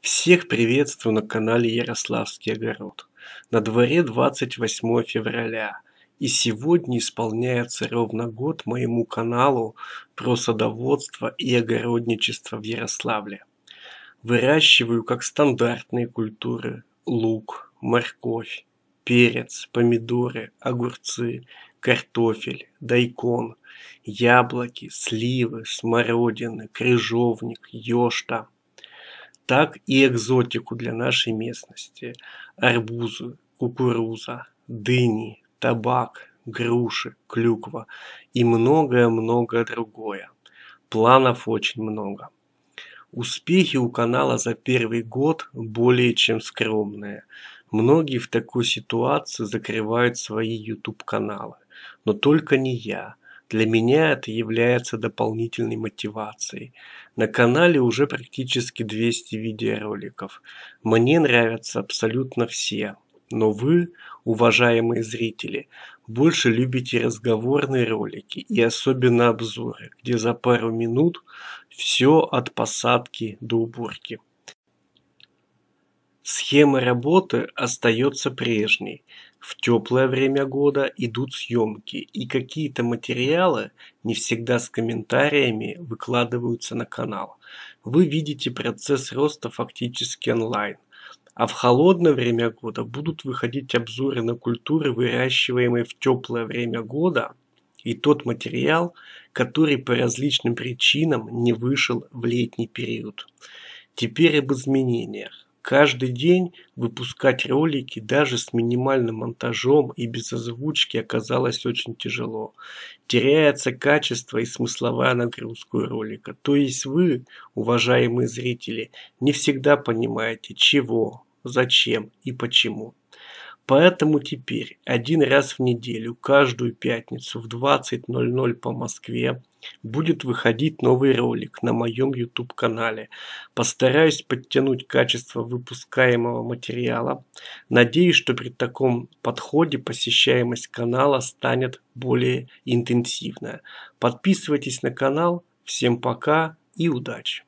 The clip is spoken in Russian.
Всех приветствую на канале Ярославский огород. На дворе 28 февраля. И сегодня исполняется ровно год моему каналу про садоводство и огородничество в Ярославле. Выращиваю как стандартные культуры лук, морковь, перец, помидоры, огурцы, картофель, дайкон, яблоки, сливы, смородины, крыжовник, ешта так и экзотику для нашей местности. Арбузы, кукуруза, дыни, табак, груши, клюква и многое-многое другое. Планов очень много. Успехи у канала за первый год более чем скромные. Многие в такой ситуации закрывают свои YouTube каналы. Но только не я. Для меня это является дополнительной мотивацией. На канале уже практически 200 видеороликов. Мне нравятся абсолютно все. Но вы, уважаемые зрители, больше любите разговорные ролики и особенно обзоры, где за пару минут все от посадки до уборки. Схема работы остается прежней. В теплое время года идут съемки, и какие-то материалы, не всегда с комментариями, выкладываются на канал. Вы видите процесс роста фактически онлайн. А в холодное время года будут выходить обзоры на культуры, выращиваемые в теплое время года, и тот материал, который по различным причинам не вышел в летний период. Теперь об изменениях. Каждый день выпускать ролики даже с минимальным монтажом и без озвучки оказалось очень тяжело. Теряется качество и смысловая нагрузка ролика. То есть вы, уважаемые зрители, не всегда понимаете, чего, зачем и почему. Поэтому теперь один раз в неделю, каждую пятницу в 20.00 по Москве будет выходить новый ролик на моем YouTube канале. Постараюсь подтянуть качество выпускаемого материала. Надеюсь, что при таком подходе посещаемость канала станет более интенсивная. Подписывайтесь на канал. Всем пока и удачи!